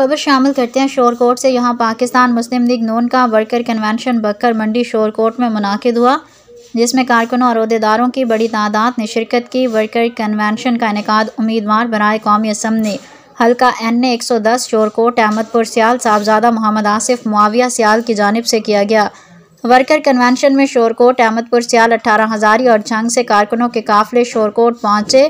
खबर शामिल करते हैं शोरकोट से यहाँ पाकिस्तान मुस्लिम लीग नून का वर्कर कन्वेंशन बकर मंडी शोरकोट में मुनद हुआ जिसमें कारकुनों और अहदेदारों की बड़ी तादाद ने शिरकत की वर्कर कन्वेंशन का इनका उम्मीदवार बरए कौमी असम्बली हल्का एन ए एक सौ दस शोरकोट अहमदपुर सियाल साहबजादा मोहम्मद आसिफ मुआविया सियाल की जानब से किया गया वर्कर कन्वेंशन में शोरकोट अहमदपुर सियाल अठारह हज़ारी और झंग से कारकुनों के काफिले शोरकोट पहुँचे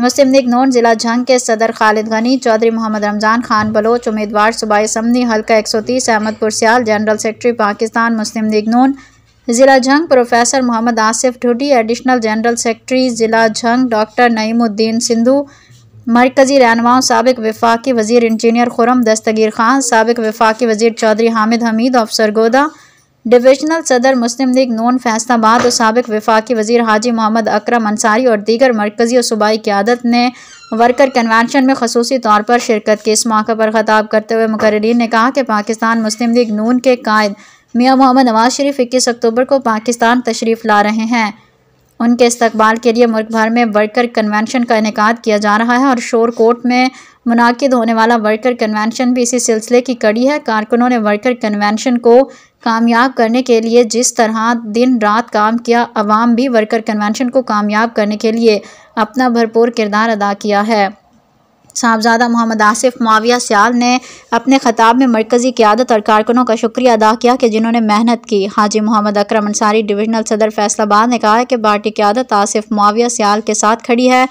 मुस्लिम लीग नोन जिला झंग के सदर खालिद गनी चौधरी मोहम्मद रमज़ान खान बलोच उम्मीदवार सुबाई समनी हल्का एक सौ तीस Ahmadpur Sial general secretary Pakistan Muslim League नोन ज़िला Jhang professor Mohammad Asif Dhudi additional general secretary ज़िला जंग डॉक्टर नईमुद्दीन सिंधु मरकज़ी रहनमाओं सबक वफाकी वजीर इंजीनियर खुरम दस्तगीर खान सबक वफाकी वजीर चौधरी हामिद हमीद अफसर गोदा डिवीजनल सदर मुस्लिम लीग नून फैसलाबाद और सबक वफाकी वजीर हाजी मोहम्मद अकरम अंसारी और दीगर मरकज़ी और सूबाई क्यादत ने वर्कर कन्वेंशन में खसूसी तौर पर शिरकत की इस मौके पर ख़ताब करते हुए मुकर्रीन ने कहा कि पाकिस्तान मुस्लिम लीग नून के कायद मियाँ मोहम्मद नवाज शरीफ इक्कीस अक्टूबर को पाकिस्तान तशरीफ़ ला रहे हैं उनके इस्तबाल के लिए मुल्क भर में वर्कर कन्वेंशन का इनका किया जा रहा है और शोर कोर्ट में मुनद होने वाला वर्कर कन्वेंशन भी इसी सिलसिले की कड़ी है कारकुनों ने वर्कर कन्वेंशन को कामयाब करने के लिए जिस तरह दिन रात काम किया अवाम भी वर्कर कन्वेंशन को कामयाब करने के लिए अपना भरपूर किरदार अदा किया है साहबजादा मोहम्मद आसिफ माविया सियाल ने अपने ख़ताब में मरकज़ी क्यादत और कारकुनों का शुक्रिया अदा किया कि जिन्होंने मेहनत की हाजी मोहम्मद अक्रम अंसारी डिविजनल सदर फैसलाबाद ने कहा है कि पार्टी क्यादत आसिफ माविया सियाल के साथ खड़ी है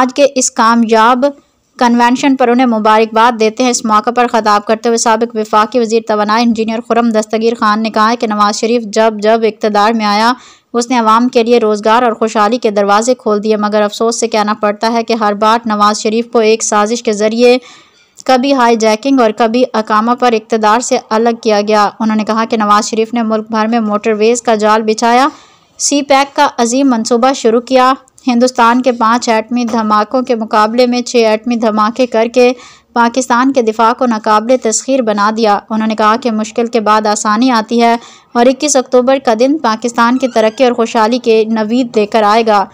आज के इस कामयाब कन्वेंशन पर उन्हें मुबारकबाद देते हैं इस मौके पर खताब करते हुए सबक विफाक वजी तोनाई इंजीनियर खुरम दस्तगीर खान ने कहा कि नवाज शरीफ जब जब इकतदार में आया उसने आवाम के लिए रोज़गार और खुशहाली के दरवाजे खोल दिए मगर अफसोस से कहना पड़ता है कि हर बार नवाज शरीफ को एक साजिश के ज़रिए कभी हाई जैकिंग और कभी अकामा पर इकतदार से अलग किया गया उन्होंने कहा कि नवाज शरीफ ने मुल्क भर में मोटरवेज़ का जाल बिछाया सी पैक का अजीम मनसूबा शुरू किया हिंदुस्तान के पाँच एटमी धमाकों के मुकाबले में छः एटमी धमाके करके पाकिस्तान के दिफा को नाकबले तस्खीर बना दिया उन्होंने कहा कि मुश्किल के बाद आसानी आती है और 21 अक्टूबर का दिन पाकिस्तान की तरक्की और खुशहाली के नवीद लेकर आएगा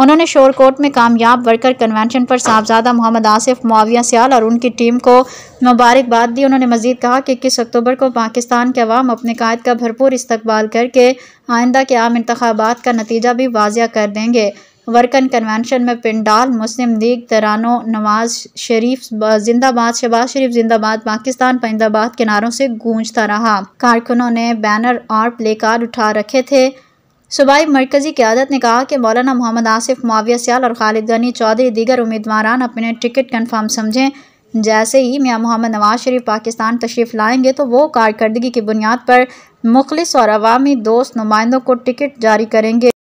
उन्होंने शोरकोट में कामयाब वर्कर कन्वेंशन पर साहबजादा मोहम्मद आसिफ मुआविया सियाल और उनकी टीम को मुबारकबाद दी उन्होंने मजीद कहा कि इक्कीस अक्टूबर को पाकिस्तान के अवाम अपने कायद का भरपूर इस्तबाल करके आइंदा के आम इंतबात का नतीजा भी वाजिया कर देंगे वर्कन कन्वेंशन में पिंडाल मुस्लिम लीग तरानो नवाज शरीफ जिंदाबाद शहबाज शरीफ जिंदाबाद पाकिस्तान परिंदाबाद किनारों से गूंजता रहा कारकुनों ने बैनर और प्ले कार्ड उठा रखे थे सूबाई मरकजी क्यादत ने कहा कि मौलाना मोहम्मद आसिफ माविया सियाल और खालिद गनी चौधरी दीगर उम्मीदवार अपने टिकट कन्फर्म समझें जैसे ही मियाँ मोहम्मद नवाज शरीफ पाकिस्तान तशरीफ़ लाएंगे तो वो कारकर्दगी की बुनियाद पर मुखलिस और अवामी दोस्त नुमाइंदों को टिकट जारी करेंगे